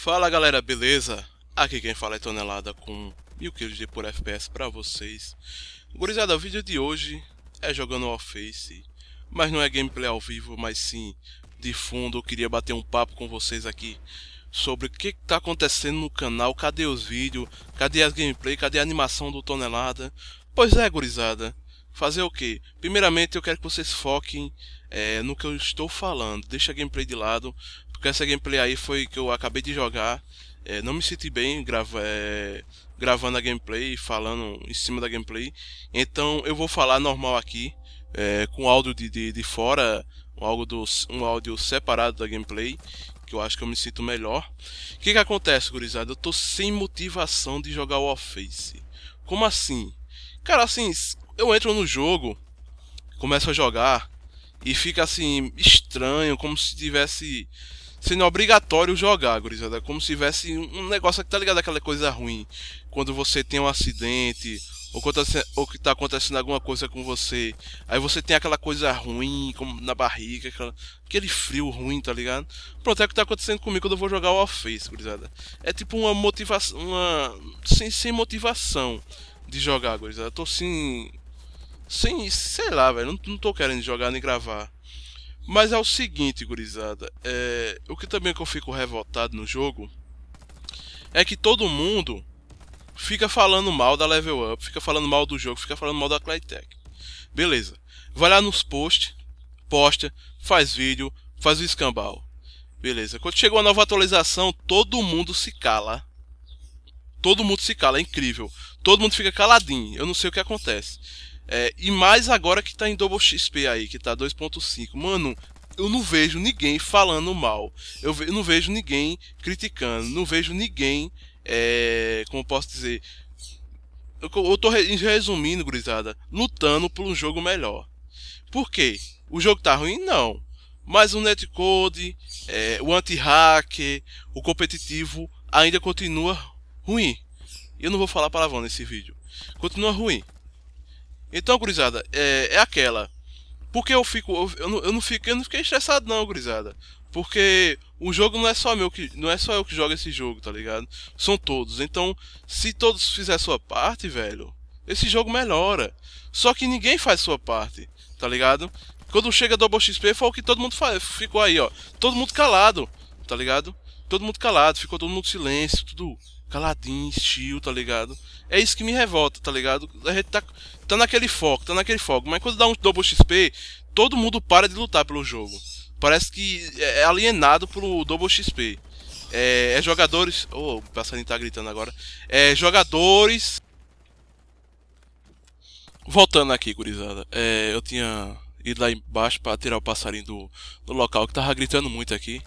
Fala galera, beleza? Aqui quem fala é Tonelada com 1000 kills de por FPS pra vocês. Gurizada, o vídeo de hoje é jogando ao face, mas não é gameplay ao vivo, mas sim de fundo eu queria bater um papo com vocês aqui sobre o que está acontecendo no canal, cadê os vídeos, cadê as gameplay, cadê a animação do Tonelada. Pois é, gurizada, fazer o que? Primeiramente eu quero que vocês foquem é, no que eu estou falando, deixa a gameplay de lado, porque essa gameplay aí foi que eu acabei de jogar. É, não me senti bem grava, é, gravando a gameplay, falando em cima da gameplay. Então eu vou falar normal aqui, é, com áudio de, de, de fora, um áudio, do, um áudio separado da gameplay, que eu acho que eu me sinto melhor. O que, que acontece, gurizada? Eu tô sem motivação de jogar o Office. Como assim? Cara, assim, eu entro no jogo, começo a jogar, e fica assim, estranho, como se tivesse sendo obrigatório jogar, gurizada. Como se tivesse um negócio que tá ligado aquela coisa ruim. Quando você tem um acidente, ou, tá ou que tá acontecendo alguma coisa com você. Aí você tem aquela coisa ruim, como na barriga, aquela, aquele frio ruim, tá ligado? Pronto, é o que tá acontecendo comigo quando eu vou jogar o face, gurizada. É tipo uma motivação. Uma. Sem, sem motivação de jogar, gurizada. Eu tô sem. Assim, sem. Sei lá, velho. Não, não tô querendo jogar nem gravar. Mas é o seguinte, gurizada. É, o que também que eu fico revoltado no jogo é que todo mundo fica falando mal da level up, fica falando mal do jogo, fica falando mal da Crytek. Beleza. Vai lá nos posts, posta, faz vídeo, faz o escambau. Beleza. Quando chegou a nova atualização, todo mundo se cala. Todo mundo se cala, é incrível. Todo mundo fica caladinho. Eu não sei o que acontece. É, e mais agora que tá em Double XP aí, que tá 2.5. Mano, eu não vejo ninguém falando mal. Eu, ve eu não vejo ninguém criticando. Não vejo ninguém. É, como posso dizer? Eu, eu tô re resumindo, gurizada. Lutando por um jogo melhor. Por quê? O jogo tá ruim? Não. Mas o netcode, é, o anti-hack, o competitivo ainda continua ruim. Eu não vou falar palavrão nesse vídeo. Continua ruim. Então, gurizada, é, é aquela. Porque eu fico. Eu, eu, não, eu, não fiquei, eu não fiquei estressado, não, gurizada. Porque o jogo não é só meu que. Não é só eu que jogo esse jogo, tá ligado? São todos. Então, se todos fizerem sua parte, velho, esse jogo melhora. Só que ninguém faz sua parte, tá ligado? Quando chega Double XP foi o que todo mundo faz, ficou aí, ó. Todo mundo calado, tá ligado? Todo mundo calado, ficou todo mundo silêncio, tudo caladinho, chill, tá ligado? É isso que me revolta, tá ligado? A gente tá, tá naquele foco, tá naquele foco. Mas quando dá um double XP, todo mundo para de lutar pelo jogo. Parece que é, é alienado pelo double XP. É, é jogadores. Oh, o passarinho tá gritando agora. É jogadores. Voltando aqui, gurizada. É, eu tinha ir lá embaixo para tirar o passarinho do, do local que tava gritando muito aqui.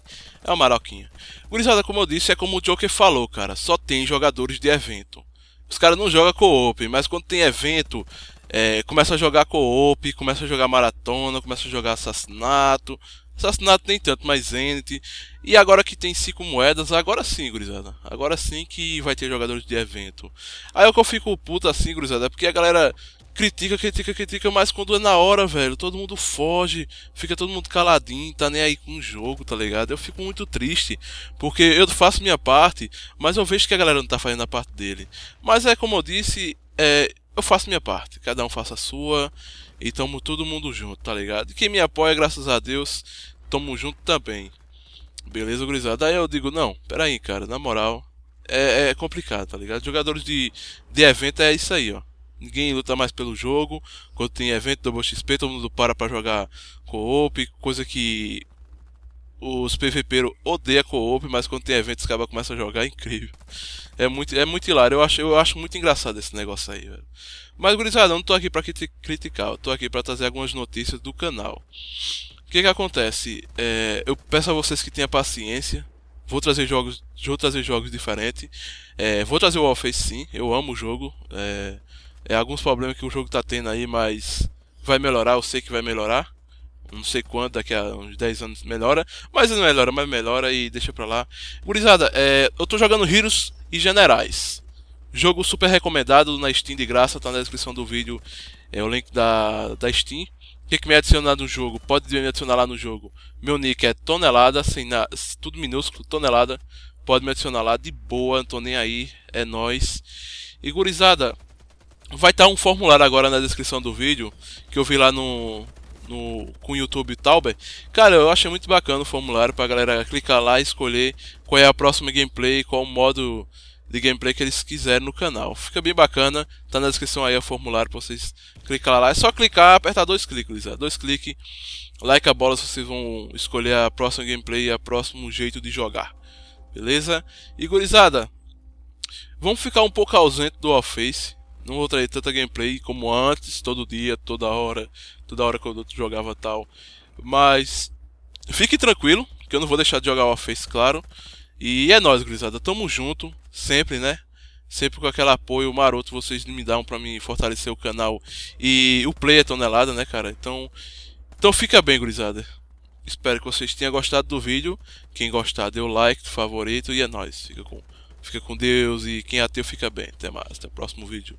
É o Maroquinha. Gurizada, como eu disse, é como o Joker falou, cara. Só tem jogadores de evento. Os caras não jogam co-op, mas quando tem evento, é, começa a jogar co-op, começa a jogar maratona, começa a jogar assassinato. Assassinato nem tanto, mas Zenith. E agora que tem cinco moedas, agora sim, gurizada. Agora sim que vai ter jogadores de evento. Aí é o que eu fico puto assim, gurizada, é porque a galera critica, critica, critica, mas quando é na hora, velho, todo mundo foge, fica todo mundo caladinho, tá nem aí com o jogo, tá ligado? Eu fico muito triste, porque eu faço minha parte, mas eu vejo que a galera não tá fazendo a parte dele. Mas é como eu disse, é, eu faço minha parte, cada um faça a sua, e tamo todo mundo junto, tá ligado? E quem me apoia, graças a Deus, tamo junto também. Beleza, gurizada? Aí eu digo, não, peraí, cara, na moral, é, é complicado, tá ligado? Jogadores de, de evento é isso aí, ó ninguém luta mais pelo jogo. Quando tem evento do XP, todo mundo para para jogar co-op, coisa que os PVPeiros odeiam co-op, mas quando tem os caras começa a jogar, é incrível. É muito, é muito hilário, eu acho, eu acho muito engraçado esse negócio aí, velho. Mas, gurizada, eu não tô aqui pra criticar, eu tô aqui pra trazer algumas notícias do canal. O que que acontece? É, eu peço a vocês que tenham paciência, vou trazer jogos, vou trazer jogos diferentes, é, vou trazer o Warface sim, eu amo o jogo, é, é, alguns problemas que o jogo tá tendo aí, mas vai melhorar, eu sei que vai melhorar. Não sei quanto, daqui a uns 10 anos melhora. Mas não melhora, mas melhora e deixa pra lá. Gurizada, é, eu tô jogando Heroes e Generais. Jogo super recomendado na Steam de graça, tá na descrição do vídeo é o link da, da Steam. O que, é me adicionar no jogo? Pode me adicionar lá no jogo. Meu nick é tonelada, sem na... tudo minúsculo, tonelada. Pode me adicionar lá de boa, não tô nem aí, é nós. E gurizada, Vai estar tá um formulário agora na descrição do vídeo, que eu vi lá no, no com o YouTube Tauber. Cara, eu achei muito bacana o formulário a galera clicar lá e escolher qual é a próxima gameplay, qual o modo de gameplay que eles quiserem no canal. Fica bem bacana, tá na descrição aí o formulário para vocês clicar lá. É só clicar, apertar dois cliques, dois cliques, like a bola se vocês vão escolher a próxima gameplay e a próximo jeito de jogar. Beleza? E gurizada, vamos ficar um pouco ausente do All Face não vou trazer tanta gameplay como antes, todo dia, toda hora, toda hora que eu jogava tal. Mas fique tranquilo, que eu não vou deixar de jogar o Face, claro. E é nóis, gurizada. Tamo junto, sempre, né? Sempre com aquele apoio maroto vocês me dão pra mim fortalecer o canal. E o play é tonelada, né, cara? Então, então fica bem, gurizada. Espero que vocês tenham gostado do vídeo. Quem gostar, dê o like, favorito e é nóis. Fica com, fica com Deus e quem é ateu fica bem. Até mais, até o próximo vídeo.